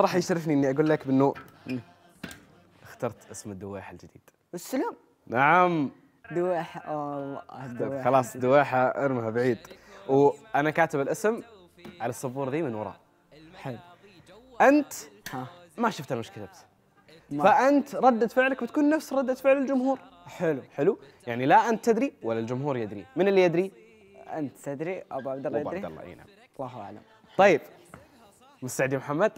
صراحة يشرفني اني اقول لك بانه اخترت اسم الدواحة الجديد السلام نعم دواحة الله دواحة خلاص دواحة ارمها بعيد وانا كاتب الاسم على السبورة ذي من وراء حلو انت ها. ما شفت انا وش كتبت فانت ردة فعلك بتكون نفس ردة فعل الجمهور حلو حلو يعني لا انت تدري ولا الجمهور يدري من اللي يدري انت تدري ابو عبد الله يدري ابو عبد الله اي نعم الله اعلم طيب مستعد يا محمد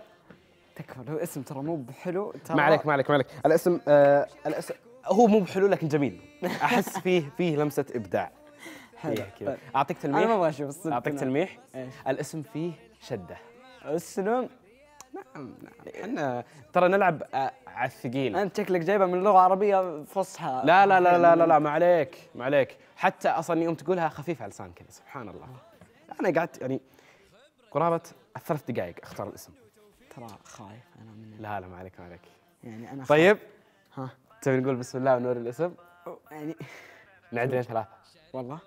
تكفى هو اسم ترى مو بحلو ترى ما عليك ما عليك ما عليك الاسم آه الاسم هو مو بحلو لكن جميل احس فيه فيه لمسه ابداع حلو كذا طيب. اعطيك تلميح انا ما ابغى اشوف الصدق اعطيك تلميح إيش؟ الاسم فيه شده اسلم نعم نعم احنا ترى نلعب آه على الثقيل انت شكلك جايبها من لغه عربيه فصحى لا لا لا لا لا, لا ما عليك ما عليك حتى اصلا يوم تقولها خفيف على لسان كذا يعني، سبحان الله انا قعدت يعني قرابه ثلاث دقائق اختار الاسم ترى خايف انا من لا لا ما عليك ما عليك يعني انا طيب ها تبي نقول بسم الله ونور الاسم يعني نعد لين ثلاثة والله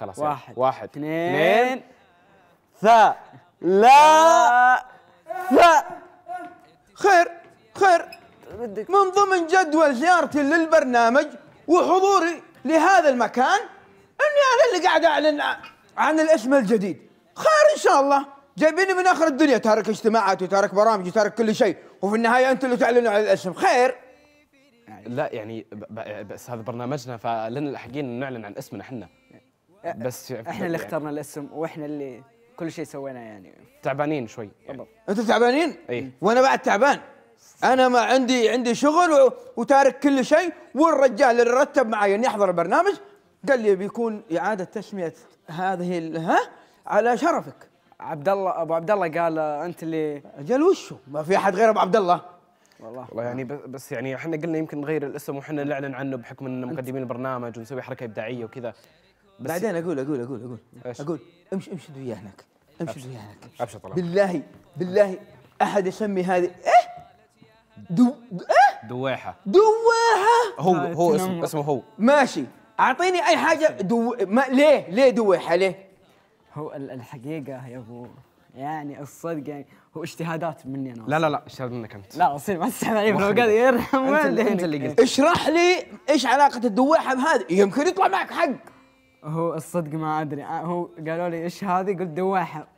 خلاص واحد يعني. واحد اثنين اثنين ثا لا ثا خير خير من ضمن جدول زيارتي للبرنامج وحضوري لهذا المكان اني انا اللي قاعد اعلن عن الاسم الجديد خير ان شاء الله جايبيني من اخر الدنيا تارك اجتماعات وتارك برامج وتارك كل شيء وفي النهايه انتم اللي تعلنوا على الاسم خير لا يعني بس هذا برنامجنا فلنا لاحقين نعلن عن اسمنا احنا بس احنا اللي اخترنا الاسم واحنا اللي كل شيء سويناه يعني تعبانين شوي يعني. انتم تعبانين؟ اي وانا بعد تعبان انا ما عندي عندي شغل وتارك كل شيء والرجال اللي رتب معي اني احضر البرنامج قال لي بيكون اعاده تسميه هذه ها على شرفك عبد الله ابو عبد الله قال انت اللي اجل وشو؟ ما في احد غير ابو عبد الله والله والله يعني بس يعني احنا قلنا يمكن نغير الاسم وحنا نعلن عنه بحكم اننا مقدمين البرنامج ونسوي حركه ابداعيه وكذا بس بعدين اقول اقول اقول اقول اقول امشي امشي وياه هناك امشي وياه هناك ابشر طلع بالله بالله احد يسمي هذه ايه دو ايه دويحه دويحه هو هو اسمه اسمه هو ماشي اعطيني اي حاجه دو ما ليه ليه دويحه ليه هو الحقيقه يا ابو يعني الصدق يعني هو اجتهادات مني انا لا لا لا اجتهاد منك انت لا اصير ما تسحب علي فوق يرحم والديك انت اللي قلت اشرح لي ايش علاقه الدواحه بهذه يمكن يطلع معك حق هو الصدق ما ادري آه، هو قالوا لي ايش هذه قلت دواحه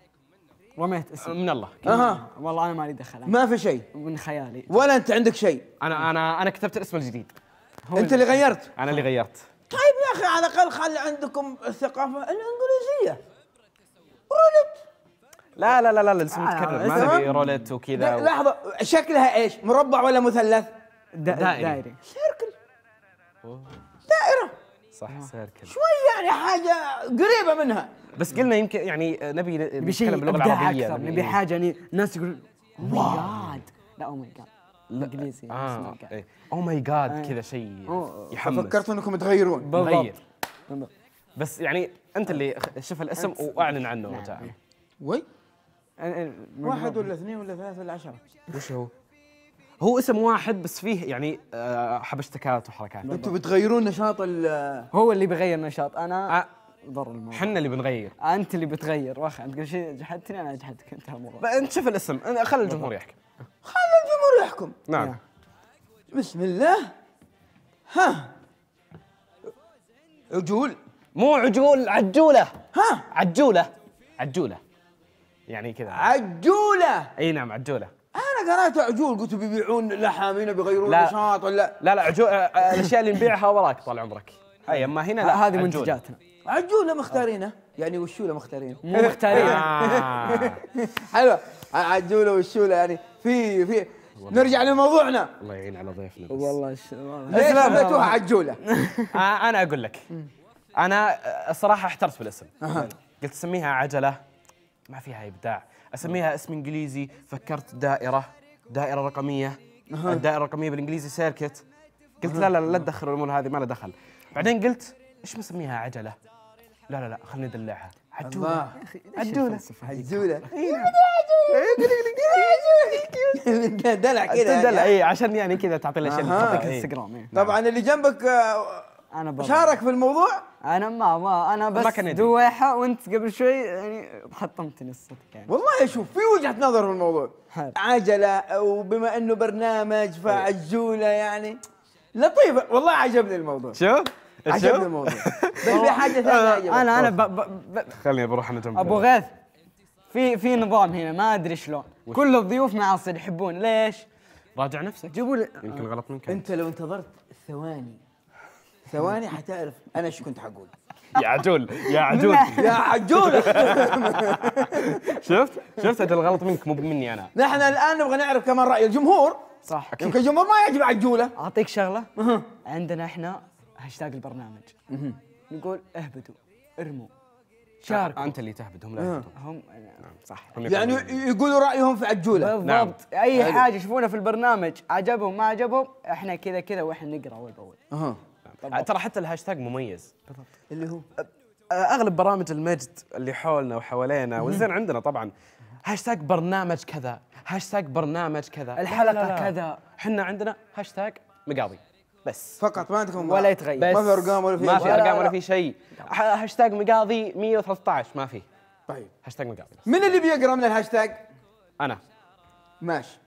رميت اسم من الله اها والله انا مالي دخل ما في شيء من خيالي ولا انت عندك شيء انا انا انا كتبت الاسم الجديد انت اللي غيرت انا اللي غيرت طيب يا اخي على الاقل خلي عندكم الثقافه الانجليزيه لا لا لا لا لازم آه، متكرر ما نبي رولت وكذا لحظه شكلها ايش؟ مربع ولا مثلث؟ دا... دائري دائري سيركل دائره صح سيركل شوي يعني حاجه قريبه منها بس قلنا يمكن يعني نبي نتكلم باللغه العربيه اكثر نبي إيه. حاجه يعني الناس يقولون واو oh جاد oh لا او ماي جاد انجليزي او ماي جاد كذا شيء يحمس فكرت انكم تغيرون بالضبط بس يعني انت اللي شوف الاسم واعلن عنه متى نعم. إيه. وي واحد ولا اثنين ولا ثلاثة ولا عشرة وش هو؟ هو اسم واحد بس فيه يعني آه، حبشتكات وحركات انتم بتغيرون نشاط ال هو اللي بيغير نشاط انا آه، ضر الموضوع احنا اللي بنغير انت اللي بتغير واخ انت قبل شيء جحدتني انا جحدتك انت الموضوع انت شوف الاسم خلي الجمهور يحكم خلي الجمهور يحكم نعم بسم الله ها عجول مو عجول عجوله ها عجوله عجوله يعني كذا عجوله اي نعم عجوله انا قرأت عجول قلت بيبيعون لحم هنا بيغيرون نشاط ولا لا لا عجول آه، الاشياء اللي نبيعها وراك طال عمرك اي اما هنا لا هذه منتجاتنا عجوله مختارينه يعني وشوله مختارين مو مختارين آه. حلو عجوله وشوله يعني في في نرجع لموضوعنا الله يعين على ضيفنا بس. والله ليش سميتوها عجوله؟ آه، انا اقول لك انا الصراحه احترت بالاسم قلت سميها عجله ما فيها ابداع اسميها اسم انجليزي فكرت دائره دائره رقميه الدائره الرقميه بالانجليزي سيركت قلت لا لا لا تدخل الامور هذه ما لها دخل بعدين قلت ايش بسميها عجله لا لا لا خليني ادلعها عجوله عجوله عجوله دلع كذا دلع اي عشان يعني كذا تعطي الاشياء اللي تعطيك انستغرام إيه، طبعا نعم. اللي جنبك آه، انا بابا شارك في الموضوع؟ انا ما, ما انا بس دويحه وانت قبل شوي يعني حطمتني الصدق يعني والله شوف في وجهه نظر في الموضوع عجله وبما انه برنامج فعجوله يعني لطيفه والله عجبني الموضوع شوف عجبني الموضوع بس في حاجه ثانيه انا انا ب... ب... ب... خليني بروح انا ابو غيث في في نظام هنا ما ادري شلون كل الضيوف معاصر يحبون ليش؟ راجع نفسك جيبوا لي يمكن غلط منك انت لو انتظرت ثواني ثواني حتعرف انا ايش كنت حقول يا عجول يا عجول يا عجول شفت شفت هذا الغلط منك مو مني انا نحن الان نبغى نعرف كمان راي الجمهور صح يمكن الجمهور ما يعجب عجوله اعطيك شغله عندنا احنا هاشتاج البرنامج نقول اهبدوا ارموا شاركوا انت اللي تهبدهم لا هم نعم صح هم يعني يقولوا رايهم في عجوله بالضبط نعم. اي حاجه يشوفونها في البرنامج عجبهم ما عجبهم احنا كذا كذا واحنا نقرا اول باول ترى حتى الهاشتاج مميز بالضبط اللي هو اغلب برامج المجد اللي حولنا وحوالينا والزين عندنا طبعا هاشتاج برنامج كذا هاشتاج برنامج كذا الحلقه لا لا. كذا احنا عندنا هاشتاج مقاضي بس فقط ما عندكم ولا يتغير ما في ارقام ولا في ما في ارقام ولا في شيء هاشتاج مقاضي 113 ما في طيب هاشتاج مقاضي من اللي بيقرا من الهاشتاج انا ماشي